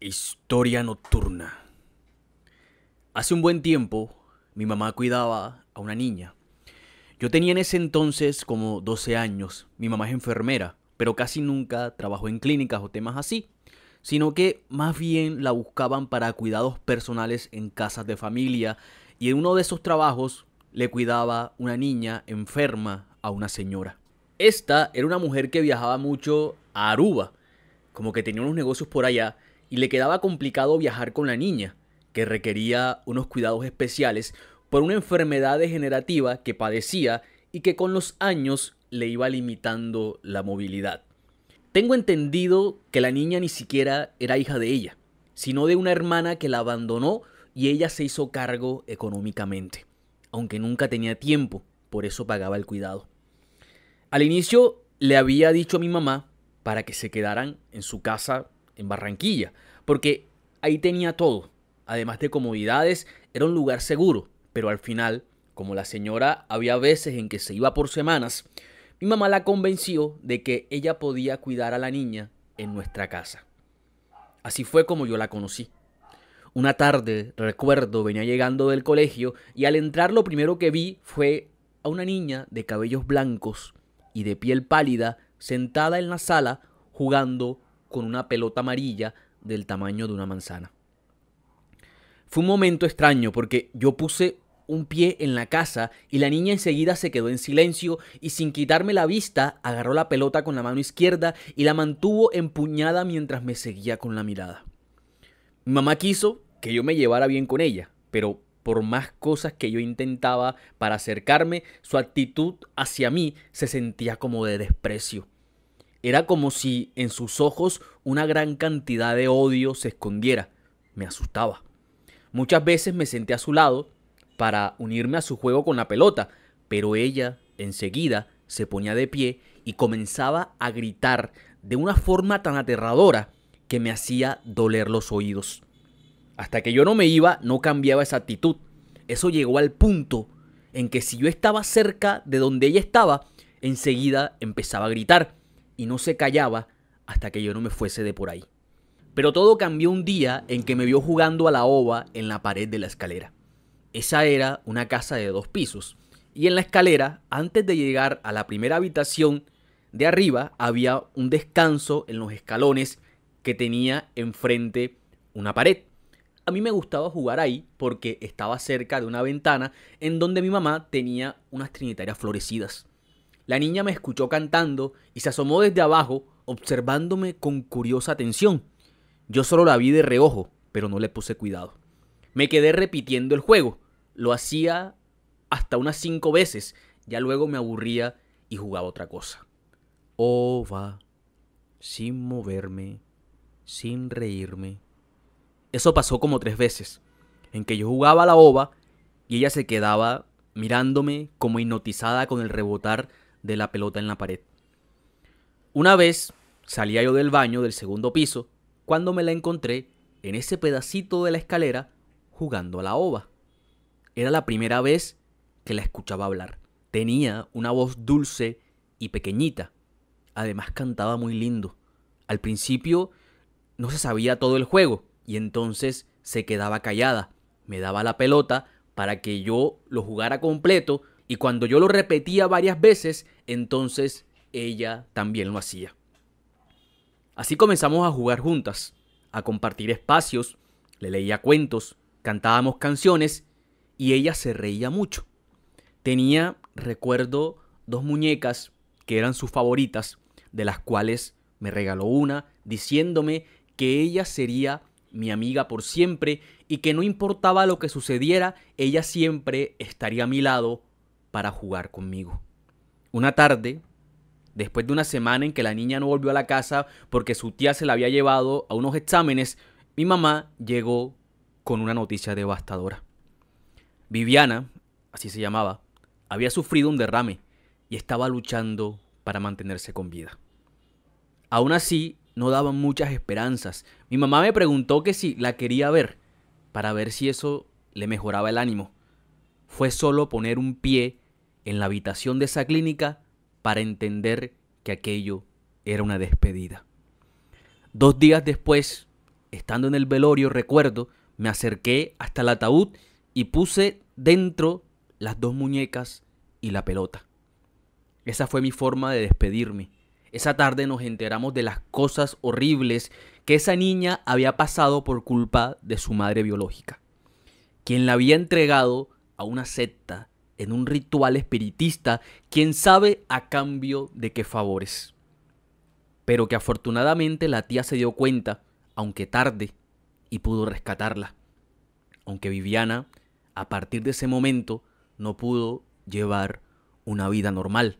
Historia nocturna. Hace un buen tiempo, mi mamá cuidaba a una niña. Yo tenía en ese entonces como 12 años. Mi mamá es enfermera, pero casi nunca trabajó en clínicas o temas así, sino que más bien la buscaban para cuidados personales en casas de familia y en uno de esos trabajos le cuidaba una niña enferma a una señora. Esta era una mujer que viajaba mucho a Aruba, como que tenía unos negocios por allá y le quedaba complicado viajar con la niña, que requería unos cuidados especiales por una enfermedad degenerativa que padecía y que con los años le iba limitando la movilidad. Tengo entendido que la niña ni siquiera era hija de ella, sino de una hermana que la abandonó y ella se hizo cargo económicamente, aunque nunca tenía tiempo, por eso pagaba el cuidado. Al inicio le había dicho a mi mamá para que se quedaran en su casa en Barranquilla, porque ahí tenía todo. Además de comodidades, era un lugar seguro, pero al final, como la señora había veces en que se iba por semanas, mi mamá la convenció de que ella podía cuidar a la niña en nuestra casa. Así fue como yo la conocí. Una tarde, recuerdo, venía llegando del colegio y al entrar lo primero que vi fue a una niña de cabellos blancos y de piel pálida sentada en la sala jugando con una pelota amarilla del tamaño de una manzana. Fue un momento extraño porque yo puse un pie en la casa y la niña enseguida se quedó en silencio y sin quitarme la vista agarró la pelota con la mano izquierda y la mantuvo empuñada mientras me seguía con la mirada. Mi mamá quiso que yo me llevara bien con ella, pero por más cosas que yo intentaba para acercarme, su actitud hacia mí se sentía como de desprecio. Era como si en sus ojos una gran cantidad de odio se escondiera. Me asustaba. Muchas veces me senté a su lado para unirme a su juego con la pelota, pero ella enseguida se ponía de pie y comenzaba a gritar de una forma tan aterradora que me hacía doler los oídos. Hasta que yo no me iba, no cambiaba esa actitud. Eso llegó al punto en que si yo estaba cerca de donde ella estaba, enseguida empezaba a gritar y no se callaba hasta que yo no me fuese de por ahí. Pero todo cambió un día en que me vio jugando a la ova en la pared de la escalera. Esa era una casa de dos pisos, y en la escalera, antes de llegar a la primera habitación de arriba, había un descanso en los escalones que tenía enfrente una pared. A mí me gustaba jugar ahí porque estaba cerca de una ventana en donde mi mamá tenía unas trinitarias florecidas la niña me escuchó cantando y se asomó desde abajo, observándome con curiosa atención. Yo solo la vi de reojo, pero no le puse cuidado. Me quedé repitiendo el juego. Lo hacía hasta unas cinco veces. Ya luego me aburría y jugaba otra cosa. Ova, sin moverme, sin reírme. Eso pasó como tres veces, en que yo jugaba la ova y ella se quedaba mirándome como hipnotizada con el rebotar de la pelota en la pared. Una vez salía yo del baño del segundo piso cuando me la encontré en ese pedacito de la escalera jugando a la ova. Era la primera vez que la escuchaba hablar. Tenía una voz dulce y pequeñita. Además cantaba muy lindo. Al principio no se sabía todo el juego y entonces se quedaba callada. Me daba la pelota para que yo lo jugara completo y cuando yo lo repetía varias veces, entonces ella también lo hacía. Así comenzamos a jugar juntas, a compartir espacios, le leía cuentos, cantábamos canciones y ella se reía mucho. Tenía, recuerdo, dos muñecas que eran sus favoritas, de las cuales me regaló una, diciéndome que ella sería mi amiga por siempre y que no importaba lo que sucediera, ella siempre estaría a mi lado para jugar conmigo. Una tarde, después de una semana en que la niña no volvió a la casa porque su tía se la había llevado a unos exámenes, mi mamá llegó con una noticia devastadora. Viviana, así se llamaba, había sufrido un derrame y estaba luchando para mantenerse con vida. Aún así, no daban muchas esperanzas. Mi mamá me preguntó que si la quería ver, para ver si eso le mejoraba el ánimo. Fue solo poner un pie en la habitación de esa clínica para entender que aquello era una despedida. Dos días después, estando en el velorio, recuerdo, me acerqué hasta el ataúd y puse dentro las dos muñecas y la pelota. Esa fue mi forma de despedirme. Esa tarde nos enteramos de las cosas horribles que esa niña había pasado por culpa de su madre biológica, quien la había entregado a una secta, en un ritual espiritista, quién sabe a cambio de qué favores. Pero que afortunadamente la tía se dio cuenta, aunque tarde, y pudo rescatarla. Aunque Viviana, a partir de ese momento, no pudo llevar una vida normal.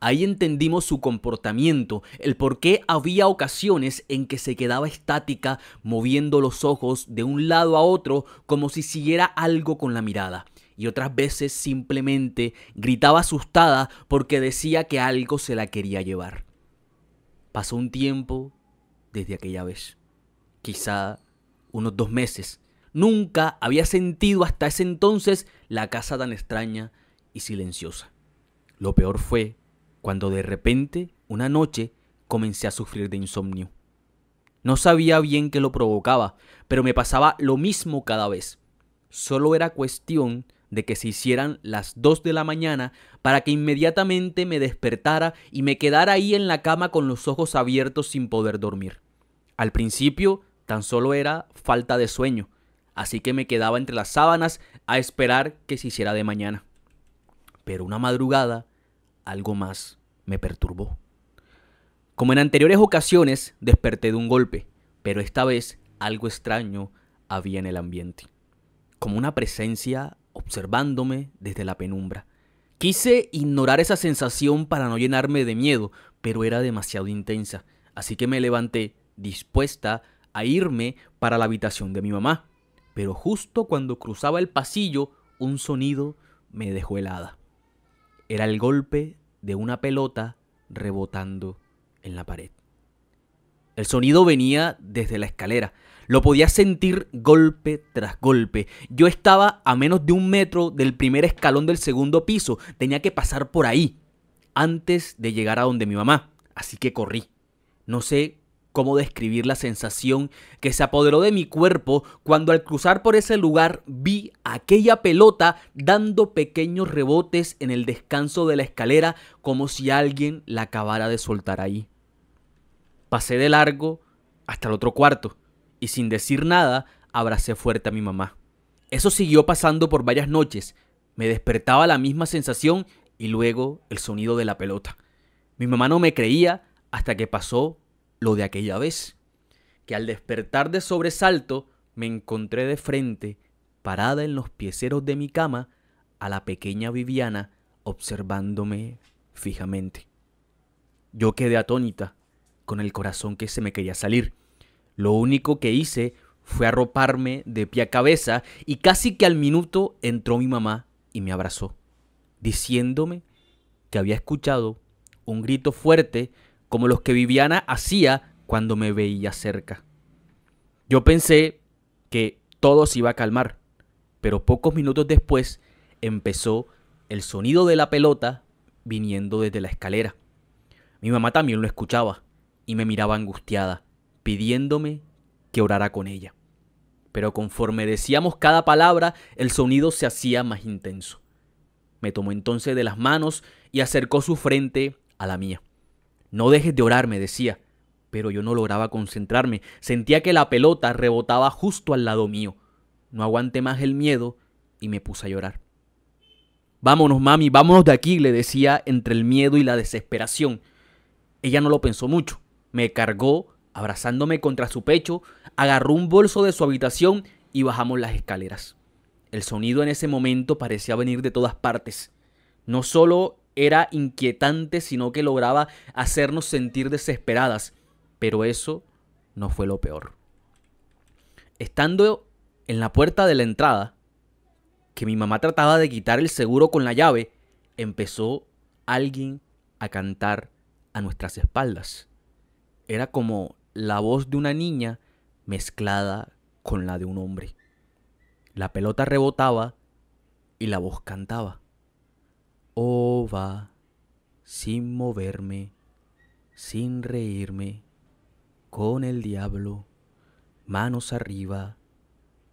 Ahí entendimos su comportamiento, el por qué había ocasiones en que se quedaba estática moviendo los ojos de un lado a otro como si siguiera algo con la mirada y otras veces simplemente gritaba asustada porque decía que algo se la quería llevar. Pasó un tiempo desde aquella vez, quizá unos dos meses. Nunca había sentido hasta ese entonces la casa tan extraña y silenciosa. Lo peor fue cuando de repente, una noche, comencé a sufrir de insomnio. No sabía bien qué lo provocaba, pero me pasaba lo mismo cada vez. Solo era cuestión de que se hicieran las 2 de la mañana para que inmediatamente me despertara y me quedara ahí en la cama con los ojos abiertos sin poder dormir. Al principio tan solo era falta de sueño, así que me quedaba entre las sábanas a esperar que se hiciera de mañana. Pero una madrugada algo más me perturbó. Como en anteriores ocasiones, desperté de un golpe, pero esta vez algo extraño había en el ambiente, como una presencia observándome desde la penumbra. Quise ignorar esa sensación para no llenarme de miedo, pero era demasiado intensa, así que me levanté, dispuesta a irme para la habitación de mi mamá. Pero justo cuando cruzaba el pasillo, un sonido me dejó helada. Era el golpe de una pelota rebotando en la pared. El sonido venía desde la escalera, lo podía sentir golpe tras golpe. Yo estaba a menos de un metro del primer escalón del segundo piso. Tenía que pasar por ahí antes de llegar a donde mi mamá. Así que corrí. No sé cómo describir la sensación que se apoderó de mi cuerpo cuando al cruzar por ese lugar vi aquella pelota dando pequeños rebotes en el descanso de la escalera como si alguien la acabara de soltar ahí. Pasé de largo hasta el otro cuarto y sin decir nada, abracé fuerte a mi mamá. Eso siguió pasando por varias noches. Me despertaba la misma sensación y luego el sonido de la pelota. Mi mamá no me creía hasta que pasó lo de aquella vez, que al despertar de sobresalto me encontré de frente, parada en los pieceros de mi cama, a la pequeña Viviana observándome fijamente. Yo quedé atónita, con el corazón que se me quería salir. Lo único que hice fue arroparme de pie a cabeza y casi que al minuto entró mi mamá y me abrazó, diciéndome que había escuchado un grito fuerte como los que Viviana hacía cuando me veía cerca. Yo pensé que todo se iba a calmar, pero pocos minutos después empezó el sonido de la pelota viniendo desde la escalera. Mi mamá también lo escuchaba y me miraba angustiada pidiéndome que orara con ella. Pero conforme decíamos cada palabra, el sonido se hacía más intenso. Me tomó entonces de las manos y acercó su frente a la mía. No dejes de orar, me decía, pero yo no lograba concentrarme. Sentía que la pelota rebotaba justo al lado mío. No aguanté más el miedo y me puse a llorar. Vámonos, mami, vámonos de aquí, le decía entre el miedo y la desesperación. Ella no lo pensó mucho. Me cargó Abrazándome contra su pecho, agarró un bolso de su habitación y bajamos las escaleras. El sonido en ese momento parecía venir de todas partes. No solo era inquietante, sino que lograba hacernos sentir desesperadas. Pero eso no fue lo peor. Estando en la puerta de la entrada, que mi mamá trataba de quitar el seguro con la llave, empezó alguien a cantar a nuestras espaldas. Era como la voz de una niña mezclada con la de un hombre. La pelota rebotaba y la voz cantaba. Oh, va, sin moverme, sin reírme, con el diablo, manos arriba,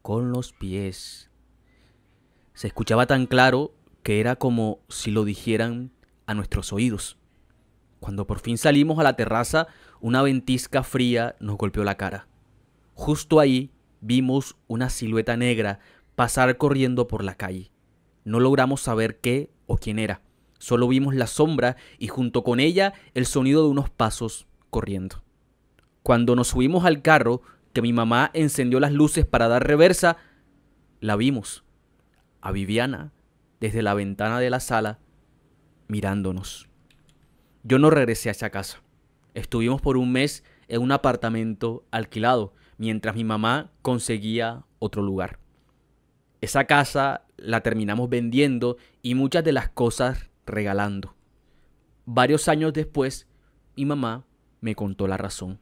con los pies. Se escuchaba tan claro que era como si lo dijeran a nuestros oídos. Cuando por fin salimos a la terraza, una ventisca fría nos golpeó la cara. Justo ahí vimos una silueta negra pasar corriendo por la calle. No logramos saber qué o quién era. Solo vimos la sombra y junto con ella el sonido de unos pasos corriendo. Cuando nos subimos al carro, que mi mamá encendió las luces para dar reversa, la vimos, a Viviana, desde la ventana de la sala, mirándonos. Yo no regresé a esa casa. Estuvimos por un mes en un apartamento alquilado, mientras mi mamá conseguía otro lugar. Esa casa la terminamos vendiendo y muchas de las cosas regalando. Varios años después, mi mamá me contó la razón.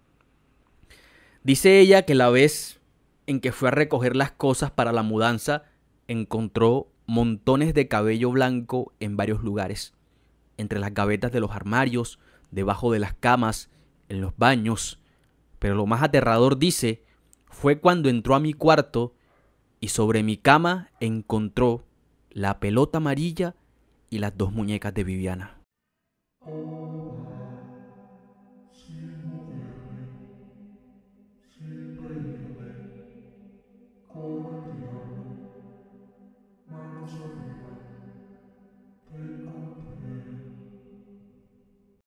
Dice ella que la vez en que fue a recoger las cosas para la mudanza, encontró montones de cabello blanco en varios lugares entre las gavetas de los armarios, debajo de las camas, en los baños. Pero lo más aterrador, dice, fue cuando entró a mi cuarto y sobre mi cama encontró la pelota amarilla y las dos muñecas de Viviana.